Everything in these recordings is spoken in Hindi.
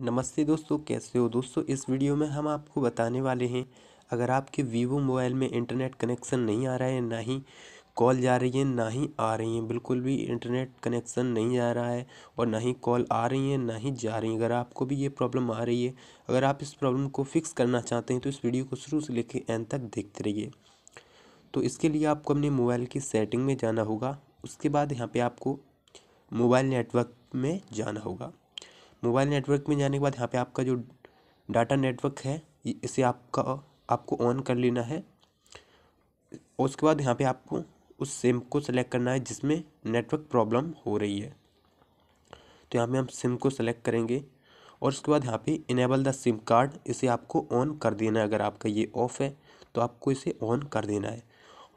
नमस्ते दोस्तों कैसे हो दोस्तों इस वीडियो में हम आपको बताने वाले हैं अगर आपके वीवो मोबाइल में इंटरनेट कनेक्शन नहीं आ रहा है ना ही कॉल जा रही है ना ही आ रही है बिल्कुल भी इंटरनेट कनेक्शन नहीं आ रहा है और ना ही कॉल आ रही है ना ही जा रही है अगर आपको भी ये प्रॉब्लम आ रही है अगर आप इस प्रॉब्लम को फिक्स करना चाहते हैं तो इस वीडियो को शुरू से लेकर एंड तक देखते रहिए तो इसके लिए आपको अपने मोबाइल की सेटिंग में जाना होगा उसके बाद यहाँ पर आपको मोबाइल नेटवर्क में जाना होगा मोबाइल नेटवर्क में जाने के बाद यहाँ पे आपका जो डाटा नेटवर्क है इसे आपका आपको ऑन कर लेना है उसके बाद यहाँ पे आपको उस सिम को सेलेक्ट करना है जिसमें नेटवर्क प्रॉब्लम हो रही है तो यहाँ पे हम सिम को सेलेक्ट करेंगे और उसके बाद यहाँ पे इनेबल द सिम कार्ड इसे आपको ऑन कर देना है अगर आपका ये ऑफ है तो आपको इसे ऑन कर देना है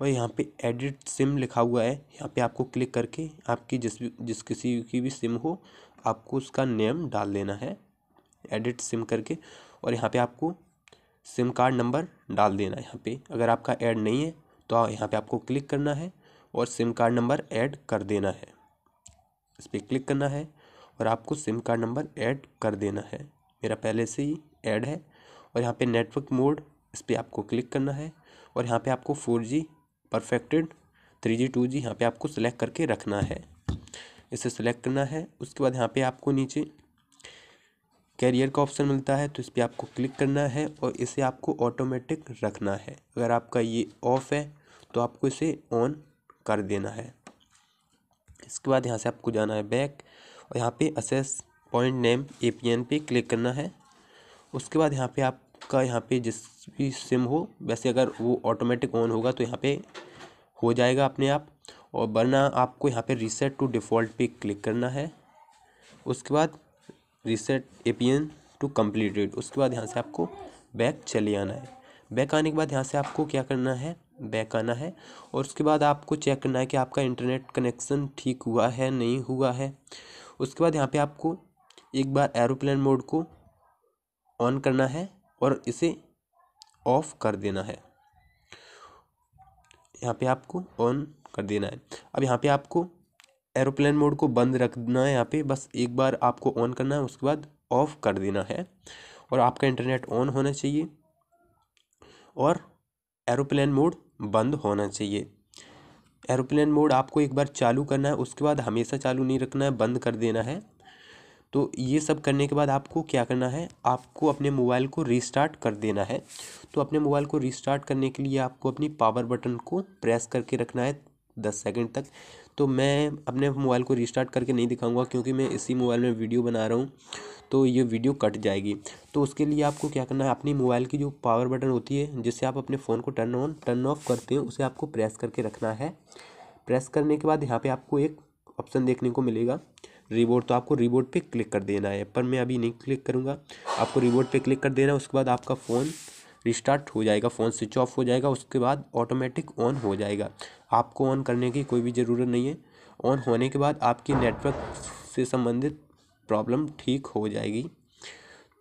और यहाँ पे एडिट सिम लिखा हुआ है यहाँ पे आपको क्लिक करके आपकी जिस जिस किसी की भी सिम हो आपको उसका नेम डाल देना है एडिट सिम करके और यहाँ पे आपको सिम कार्ड नंबर डाल देना है यहाँ पे अगर आपका ऐड नहीं है तो यहाँ पे आपको क्लिक करना है और सिम कार्ड नंबर ऐड कर देना है इस पर क्लिक करना है और आपको सिम कार्ड नंबर ऐड कर देना है मेरा पहले से ही ऐड है और यहाँ पे नेटवर्क मोड इस पर आपको क्लिक करना है और यहाँ पे आपको four G perfected three G two G यहाँ पर आपको सिलेक्ट करके रखना है इसे सेलेक्ट करना है उसके बाद यहाँ पे आपको नीचे कैरियर का ऑप्शन मिलता है तो इस पर आपको क्लिक करना है और इसे आपको ऑटोमेटिक रखना है अगर आपका ये ऑफ है तो आपको इसे ऑन कर देना है इसके बाद यहाँ से आपको जाना है बैक और यहाँ पे access point name A P N पे क्लिक करना है उसके बाद यहाँ पे आपका यहाँ पे जिस भी सिम हो वैसे अगर वो ऑटोमेटिक ऑन होगा तो यहाँ पे हो जाएगा अपने आप और वरना आपको यहाँ पे रीसेट टू डिफ़ॉल्ट पे क्लिक करना है उसके बाद reset A P N to completed उसके बाद यहाँ से आपको बैक चले आना है बैक आने के बाद यहाँ से आपको क्या करना है बैक आना है और उसके बाद आपको चेक करना है कि आपका इंटरनेट कनेक्शन ठीक हुआ है नहीं हुआ है उसके बाद यहाँ पे आपको एक बार एरोप्लेन मोड को ऑन करना है और इसे ऑफ़ कर देना है यहाँ पे आपको ऑन कर देना है अब यहाँ पे आपको एरोप्लेन मोड को बंद रखना है यहाँ पे बस एक बार आपको ऑन करना है उसके बाद ऑफ़ कर देना है और आपका इंटरनेट ऑन होना चाहिए और एरोप्लेन मोड बंद होना चाहिए एरोप्लेन मोड आपको एक बार चालू करना है उसके बाद हमेशा चालू नहीं रखना है बंद कर देना है तो ये सब करने के बाद आपको क्या करना है आपको अपने मोबाइल को रीस्टार्ट कर देना है तो अपने मोबाइल को रीस्टार्ट करने के लिए आपको अपनी पावर बटन को प्रेस करके रखना है दस सेकंड तक तो मैं अपने मोबाइल को रीस्टार्ट करके नहीं दिखाऊंगा क्योंकि मैं इसी मोबाइल में वीडियो बना रहा हूँ तो ये वीडियो कट जाएगी तो उसके लिए आपको क्या करना है अपनी मोबाइल की जो पावर बटन होती है जिससे आप अपने फ़ोन को टर्न ऑन टर्न ऑफ करते हैं उसे आपको प्रेस करके रखना है प्रेस करने के बाद यहाँ पर आपको एक ऑप्शन देखने को मिलेगा रिबोट तो आपको रिबोट पे क्लिक कर देना है पर मैं अभी नहीं क्लिक करूँगा आपको रिबोट पे क्लिक कर देना है उसके बाद आपका फ़ोन रिस्टार्ट हो जाएगा फ़ोन स्विच ऑफ हो जाएगा उसके बाद ऑटोमेटिक ऑन हो जाएगा आपको ऑन करने की कोई भी ज़रूरत नहीं है ऑन होने के बाद आपके नेटवर्क से संबंधित प्रॉब्लम ठीक हो जाएगी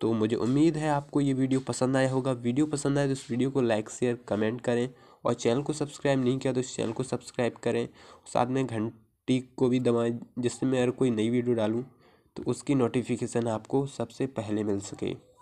तो मुझे उम्मीद है आपको ये वीडियो पसंद आया होगा वीडियो पसंद आए तो इस वीडियो को लाइक शेयर कमेंट करें और चैनल को सब्सक्राइब नहीं किया तो इस चैनल को सब्सक्राइब करें साथ में घंट टिक को भी दबाएँ जिससे मैं अगर कोई नई वीडियो डालूँ तो उसकी नोटिफिकेशन आपको सबसे पहले मिल सके